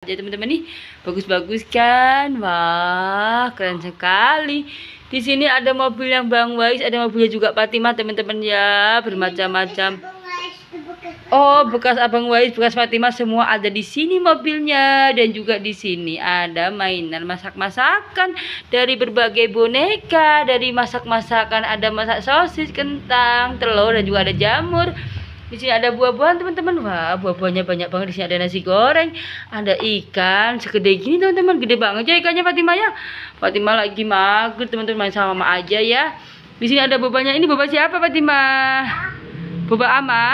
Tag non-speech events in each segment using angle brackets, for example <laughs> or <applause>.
Jadi teman-teman nih bagus-bagus kan? Wah, keren sekali. Di sini ada mobil yang Bang Wais, ada mobilnya juga Fatima teman-teman ya, bermacam-macam. Oh, bekas Abang Wais, bekas Fatima semua ada di sini mobilnya dan juga di sini ada mainan masak-masakan dari berbagai boneka, dari masak-masakan ada masak sosis, kentang, telur dan juga ada jamur di sini ada buah-buahan teman-teman wah buah-buahnya banyak banget di sini ada nasi goreng ada ikan segede gini teman-teman gede banget ya ikannya Fatimah ya Fatimah lagi mager teman-teman main sama mama aja ya di sini ada bobanya ini boba siapa Fatimah boba ama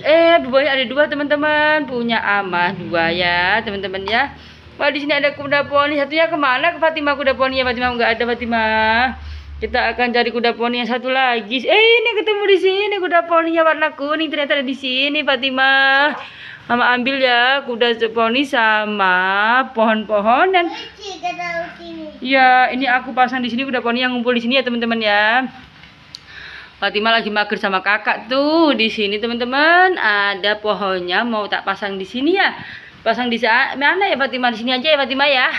Eh, bobanya ada dua teman-teman, punya ama dua ya teman-teman ya. Wah di sini ada kuda poni satunya kemana? Ke Fatimah kuda poni ya Fatima nggak ada Fatima kita akan cari kuda poni yang satu lagi. Eh, ini ketemu di sini kuda poni yang warna kuning. Ternyata ada di sini, Fatima. Mama ambil ya kuda poni sama pohon-pohon dan Ya, ini aku pasang di sini kuda poni yang ngumpul di sini ya, teman-teman ya. Fatima lagi mager sama kakak tuh di sini, teman-teman. Ada pohonnya mau tak pasang di sini ya. Pasang di mana ya Fatima? Di sini aja ya Fatima ya.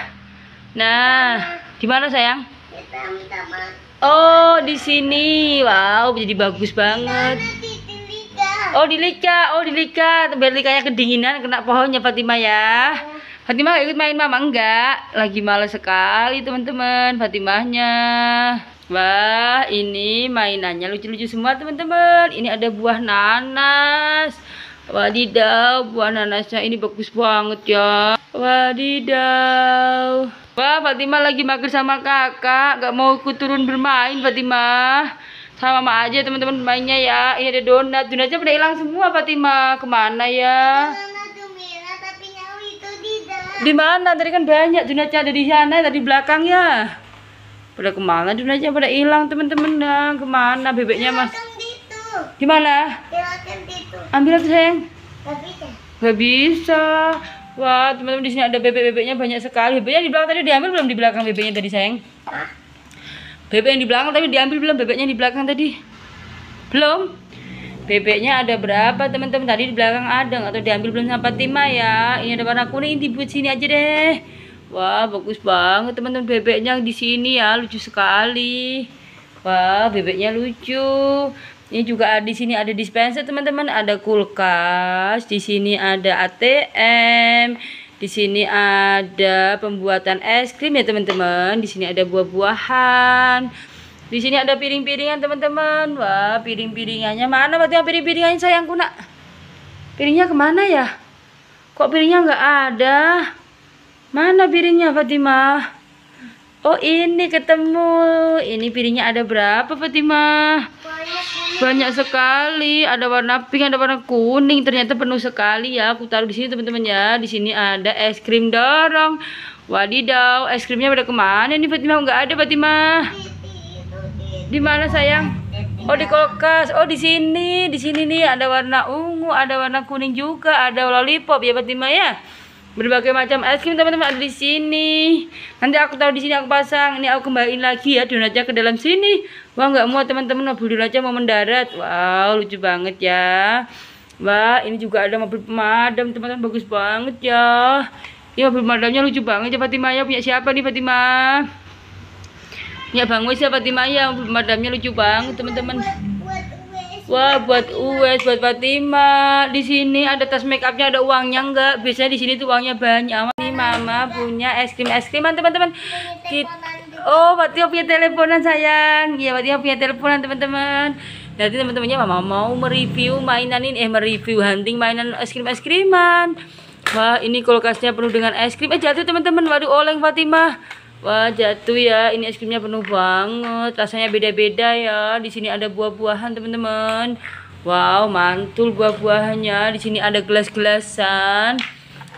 Nah, di mana sayang? minta maaf. Oh, di sini. Wow, jadi bagus banget. Oh, di Lika. Oh, di Lika. Biar Likanya kedinginan kena pohonnya Fatima ya. Fatimah ikut main mama enggak? Lagi males sekali teman-teman Fatimahnya. Wah, ini mainannya lucu-lucu semua teman-teman. Ini ada buah nanas. Wadidaw, buah nanasnya ini bagus banget ya. Wadidaw. Wah, Fatima lagi mager sama kakak. Gak mau ikut turun bermain, Fatima. Sama mama aja teman-teman mainnya ya. Ini ada donat. Donatnya pada hilang semua, Fatima. Kemana ya? Di mana? Tadi kan banyak donatnya ada di sana, tadi belakang ya. Pada kemana donatnya pada hilang, teman-teman? Nah, kemana bebeknya, Mas? gimana Ambil aja, sayang. Gak bisa. Wah, teman-teman di sini ada bebek-bebeknya banyak sekali. Bebeknya di belakang tadi diambil belum di belakang bebeknya tadi, sayang? Bebek yang di belakang tapi diambil belum bebeknya di belakang tadi? Belum? Bebeknya ada berapa, teman-teman? Tadi di belakang ada atau diambil belum sama Fatima ya? Ini ada warna kuning, dibuat sini aja deh. Wah, bagus banget teman-teman bebeknya di sini ya, lucu sekali. Wah, bebeknya lucu. Ini juga di sini ada dispenser teman-teman, ada kulkas, di sini ada ATM, di sini ada pembuatan es krim ya teman-teman, di sini ada buah-buahan. Di sini ada piring-piringan teman-teman. Wah, piring-piringannya mana berarti piring-piringannya sayangku kuna? Piringnya kemana ya? Kok piringnya nggak ada? Mana piringnya Fatima? Oh ini ketemu. Ini piringnya ada berapa Fatima? Banyak banyak sekali ada warna pink ada warna kuning ternyata penuh sekali ya aku taruh di sini teman-teman ya di sini ada es krim dorong wadidaw es krimnya pada kemana ini Fatima nggak ada Fatima di mana sayang oh di kulkas oh di sini di sini nih ada warna ungu ada warna kuning juga ada lollipop ya Fatima ya berbagai macam es krim teman-teman ada di sini nanti aku taruh di sini aku pasang ini aku kembaliin lagi ya donatnya ke dalam sini wah nggak muat teman-teman mobil donatnya mau mendarat wow lucu banget ya wah ini juga ada mobil pemadam teman-teman bagus banget ya ini mobil pemadamnya lucu banget ya Fatimah ya punya siapa nih Fatimah punya bangun siapa ya Fatimah ya mobil pemadamnya lucu banget teman-teman Wah, buat Uwes, buat Fatima. Di sini ada tas make upnya, ada uangnya enggak? Biasanya di sini tuh uangnya banyak. Ini mama punya es krim, es kriman teman-teman. Oh, berarti Fatima punya teleponan sayang. Iya, berarti Fatima punya teleponan teman-teman. Nanti teman-temannya mama mau mereview mainan ini, eh mereview hunting mainan es krim es kriman. Wah, ini kulkasnya penuh dengan es krim. Eh jatuh teman-teman. Waduh, oleng Fatima Wah jatuh ya, ini es krimnya penuh banget. Rasanya beda-beda ya. Di sini ada buah-buahan teman-teman. Wow mantul buah-buahannya. Di sini ada gelas-gelasan.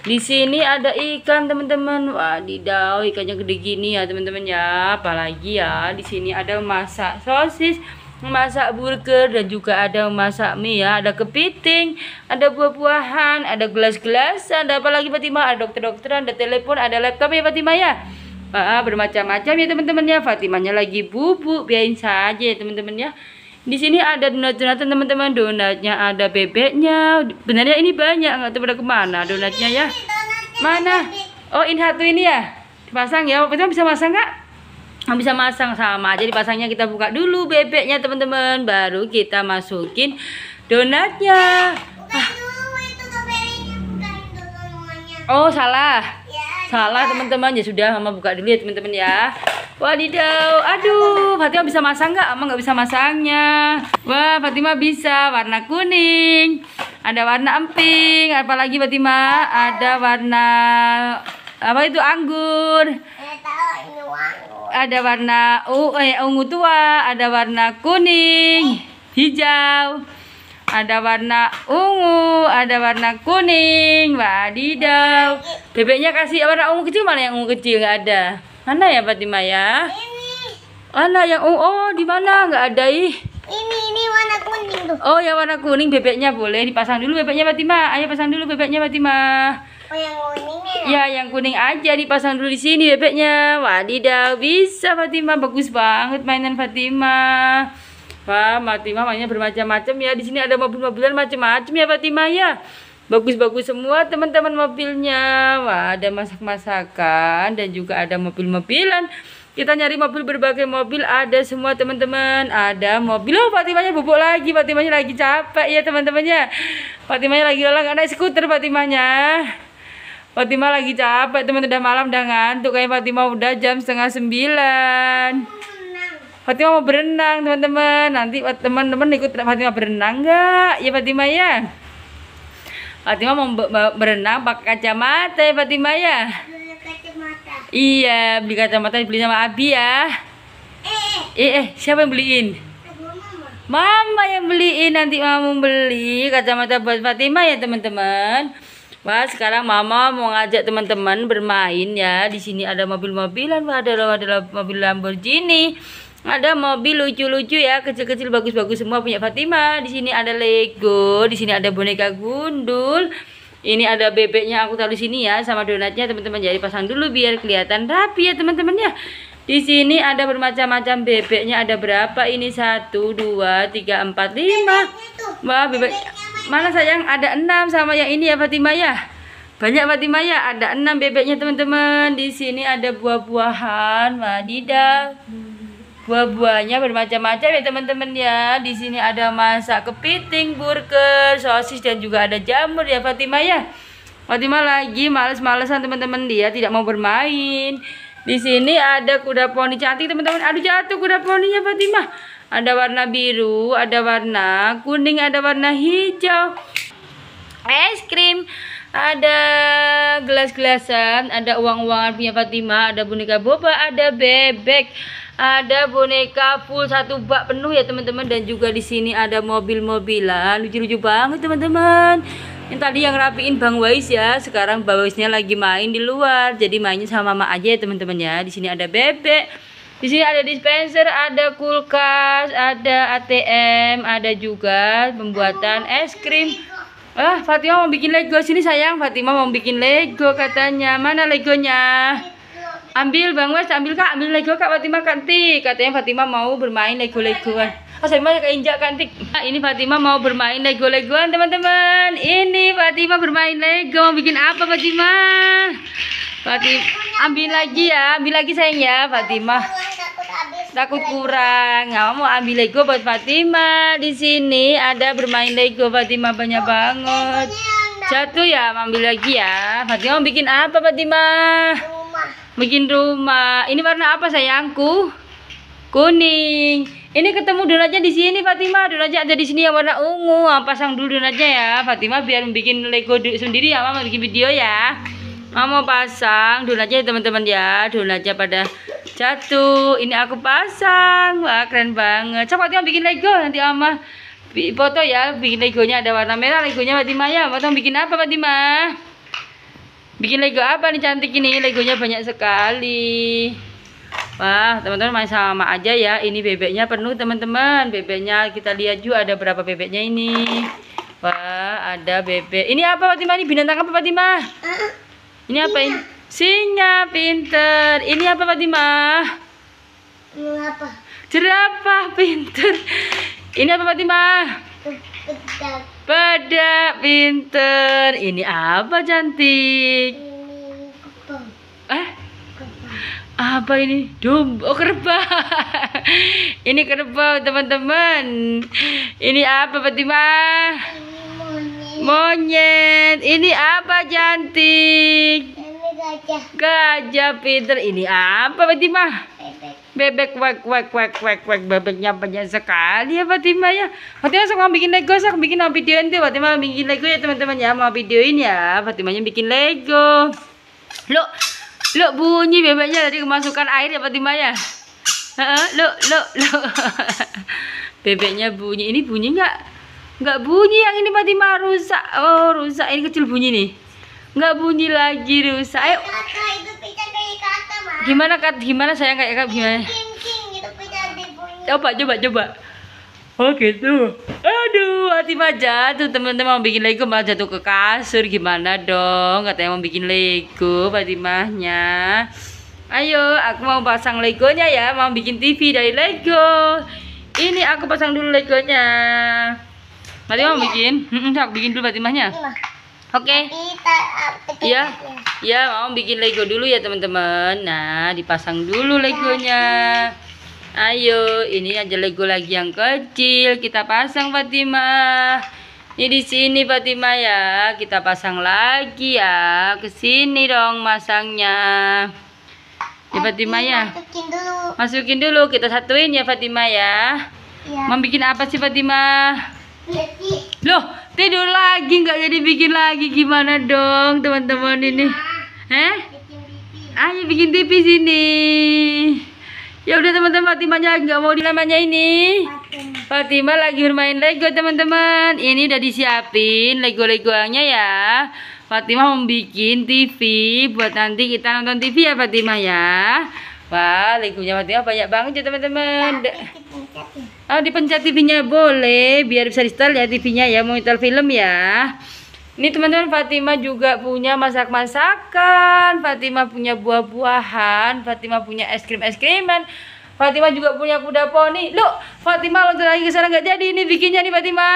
Di sini ada ikan teman-teman. Wah Wadidaw ikannya gede gini ya teman-teman ya. Apalagi ya di sini ada masak sosis, masak burger dan juga ada masak mie ya. Ada kepiting, ada buah-buahan, ada gelas-gelasan, ada apa lagi Fatima, ada dokter-dokteran, ada telepon, ada laptop ya Fatima ya uh, bermacam-macam ya teman-teman ya Fatimanya lagi bubuk biarin saja ya teman-teman ya di sini ada donat-donatan teman-teman donatnya ada bebeknya benarnya ini banyak nggak tahu kemana donatnya ya mana oh ini satu ini ya dipasang ya kita bisa masang nggak bisa masang sama aja pasangnya kita buka dulu bebeknya teman-teman baru kita masukin donatnya. oh salah salah eh. teman-teman ya sudah mama buka dulu ya teman-teman ya wadidaw aduh Fatima bisa masang nggak ama nggak bisa masangnya wah Fatima bisa warna kuning ada warna emping apalagi Fatima ada warna apa itu anggur eh, ada warna eh, ungu tua ada warna kuning hijau ada warna ungu ada warna kuning wadidaw Bebeknya kasih warna ungu kecil mana yang ungu kecil nggak ada. Mana ya Fatima ya? Ini. Mana yang ungu? Oh, di mana? Nggak ada ih. Ini ini warna kuning tuh. Oh, ya warna kuning bebeknya boleh dipasang dulu bebeknya Fatima. Ayo pasang dulu bebeknya Fatima. Oh, yang kuningnya. Ya? ya, yang kuning aja dipasang dulu di sini bebeknya. Wadidaw, bisa Fatima bagus banget mainan Fatima. Wah, Fatima mainnya bermacam-macam ya. Di sini ada mobil-mobilan macam-macam ya Fatima ya bagus-bagus semua teman-teman mobilnya Wah ada masak-masakan dan juga ada mobil-mobilan kita nyari mobil berbagai mobil ada semua teman-teman ada mobil oh Fatimahnya bubuk lagi Fatimahnya lagi capek ya teman-temannya Fatimahnya lagi lelah naik skuter Fatimahnya Fatimah lagi capek teman udah malam udah ngantuk kayak Fatimah udah jam setengah sembilan Fatimah mau berenang teman-teman nanti teman-teman ikut Fatimah berenang nggak ya Fatimah ya Fatima mau berenang pakai kacamata ya Fatima ya? Iya, beli kacamata dibeli sama Abi ya. Eh, eh, eh, eh siapa yang beliin? Mama. Mama yang beliin nanti mama mau beli kacamata buat Fatima ya teman-teman. Wah, sekarang Mama mau ngajak teman-teman bermain ya. Di sini ada mobil-mobilan, ada ada mobil Lamborghini, ada mobil lucu-lucu ya kecil-kecil bagus-bagus semua punya Fatima di sini ada Lego di sini ada boneka gundul ini ada bebeknya aku taruh di sini ya sama donatnya teman-teman jadi pasang dulu biar kelihatan rapi ya teman-teman ya di sini ada bermacam-macam bebeknya ada berapa ini satu dua tiga empat lima wah bebek mana sayang ada enam sama yang ini ya Fatima ya banyak Fatima ya ada enam bebeknya teman-teman di sini ada buah-buahan wadidaw Buah-buahnya bermacam-macam ya teman-teman ya. Di sini ada masak kepiting, burger, sosis dan juga ada jamur ya Fatima ya. Fatima lagi males-malesan teman-teman dia tidak mau bermain. Di sini ada kuda poni cantik teman-teman. Aduh jatuh kuda poninya Fatima. Ada warna biru, ada warna kuning, ada warna hijau. Es krim, ada gelas-gelasan, ada uang-uangan punya Fatima, ada boneka boba, ada bebek ada boneka full satu bak penuh ya teman-teman dan juga di sini ada mobil-mobilan lucu-lucu banget teman-teman yang tadi yang rapiin Bang Wais ya sekarang Bang Waisnya lagi main di luar jadi mainnya sama mama aja ya teman-teman ya di sini ada bebek di sini ada dispenser ada kulkas ada ATM ada juga pembuatan es krim ah Fatima mau bikin Lego sini sayang Fatima mau bikin Lego katanya mana Legonya ambil bang Wes ambil kak ambil Lego kak Fatima kantik katanya Fatima mau bermain Lego Legoan oh saya mau keinjak kantik nah, ini Fatima mau bermain Lego Legoan teman-teman ini Fatima bermain Lego mau bikin apa Fatima Fatima ambil lagi ya ambil lagi sayang ya Fatima takut kurang nggak mau ambil Lego buat Fatima di sini ada bermain Lego Fatima banyak banget jatuh ya ambil lagi ya Fatima mau bikin apa Fatima bikin rumah ini warna apa sayangku kuning ini ketemu donatnya di sini Fatima donatnya ada di sini yang warna ungu ah, pasang dulu donatnya ya Fatima biar bikin Lego sendiri ya Mama bikin video ya Mama pasang donatnya ya, teman-teman ya donatnya pada jatuh ini aku pasang wah keren banget coba Fatima bikin Lego nanti Mama foto ya bikin legonya ada warna merah legonya Fatima ya Mama bikin apa Fatima bikin Lego apa nih cantik ini Legonya banyak sekali Wah teman-teman main sama aja ya ini bebeknya penuh teman-teman bebeknya kita lihat juga ada berapa bebeknya ini Wah ada bebek ini apa Fatima ini binatang apa Fatima ini apa ini singa pinter ini apa Fatima jerapah jerapah pinter ini apa Fatima Bedak. pinter. Ini apa cantik? Ini Eh? Apa ini? Domba? oh kerbau. <laughs> ini kerbau, teman-teman. Ini apa, Fatima? monyet. Monyet. Ini apa cantik? gajah. Gajah pinter. Ini apa, Fatima? bebek wek wek wek wek wek bebeknya banyak sekali ya Fatima ya Fatima sekarang bikin Lego saya bikin mau videoin ini Fatima bikin Lego ya teman-teman ya mau videoin ya yang bikin Lego lo lo bunyi bebeknya dari kemasukan air ya Fatima ya lo lo lo bebeknya bunyi ini bunyi nggak nggak bunyi yang ini Fatima rusak oh rusak ini kecil bunyi nih nggak bunyi lagi rusak ayo gimana kak gimana sayang kayak kak gimana coba coba coba oh gitu aduh hati maja tuh teman-teman mau bikin lego malah jatuh ke kasur gimana dong katanya mau bikin lego Fatimahnya ayo aku mau pasang legonya ya mau bikin TV dari lego ini aku pasang dulu legonya Mati mau iya. bikin? Hmm, aku bikin dulu Fatimahnya. Oke. Okay. Ah, iya. Iya, mau bikin Lego dulu ya, teman-teman. Nah, dipasang dulu Legonya. Ayo, ini aja Lego lagi yang kecil kita pasang Fatima. Ini di sini Fatima ya. Kita pasang lagi ya. Ke sini dong masangnya. Ya Fatima ya. Masukin dulu. Masukin dulu kita satuin ya Fatima ya. Iya. Mau bikin apa sih Fatima? Loh, tidur lagi nggak jadi bikin lagi gimana dong teman-teman ini eh ayo bikin TV sini ya udah teman-teman Fatimanya nggak mau di namanya ini Fatima. lagi bermain Lego teman-teman ini udah disiapin Lego-legoannya ya Fatima mau bikin TV buat nanti kita nonton TV ya Fatima ya wah Legonya Fatima banyak banget ya teman-teman Oh, ah, dipencet TV-nya boleh, biar bisa di ya TV-nya ya, mau install film ya. Ini teman-teman Fatima juga punya masak-masakan, Fatima punya buah-buahan, Fatima punya es krim-es kriman. Fatima juga punya kuda poni. Lu, Fatima loncat lagi ke sana nggak jadi ini bikinnya nih Fatima.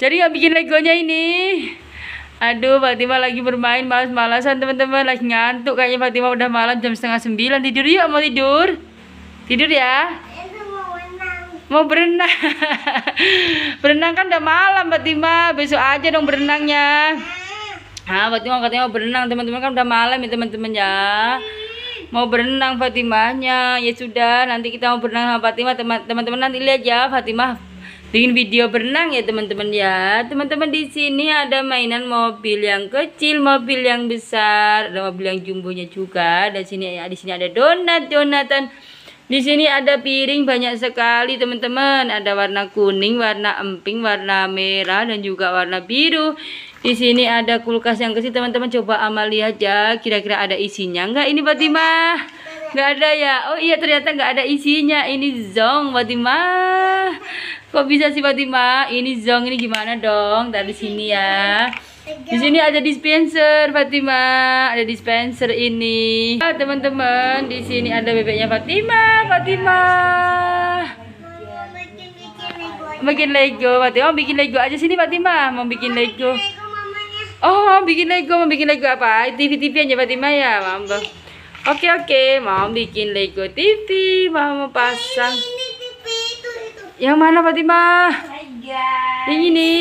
Jadi nggak bikin legonya ini. Aduh, Fatima lagi bermain malas-malasan teman-teman, lagi ngantuk kayaknya Fatima udah malam jam setengah sembilan tidur yuk mau tidur. Tidur ya mau berenang <laughs> berenang kan udah malam Fatima besok aja dong berenangnya ah Fatima katanya mau berenang teman-teman kan udah malam ya teman-teman ya mau berenang Fatimahnya ya sudah nanti kita mau berenang sama Fatimah teman-teman nanti lihat ya Fatimah bikin video berenang ya teman-teman ya teman-teman di sini ada mainan mobil yang kecil mobil yang besar ada mobil yang jumbonya juga dan sini ya di sini ada donat donatan di sini ada piring banyak sekali teman-teman. Ada warna kuning, warna emping, warna merah dan juga warna biru. Di sini ada kulkas yang kecil teman-teman. Coba Amal aja kira-kira ada isinya enggak ini Fatima? Enggak ada ya. Oh iya ternyata enggak ada isinya. Ini zong Fatima. Kok bisa sih Fatima? Ini zong ini gimana dong? Dari sini ya. Di sini ada dispenser Fatima, ada dispenser ini. Teman-teman, di sini ada bebeknya Fatima, Fatima. Bikin Lego, Fatima. Oh, bikin Lego aja sini Fatima, mau bikin Lego. Oh, bikin Lego, mau bikin Lego apa? TV-TV aja Fatima ya, Mamba. Oke, oke, mau bikin Lego TV, mau pasang. Yang mana Fatima? Yang ini.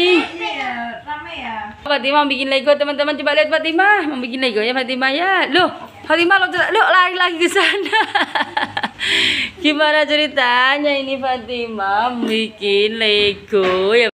Fatima bikin Lego teman-teman coba lihat Fatima bikin Lego ya Fatima ya loh Fatima lo lo lari lagi ke sana <laughs> gimana ceritanya ini Fatima bikin Lego ya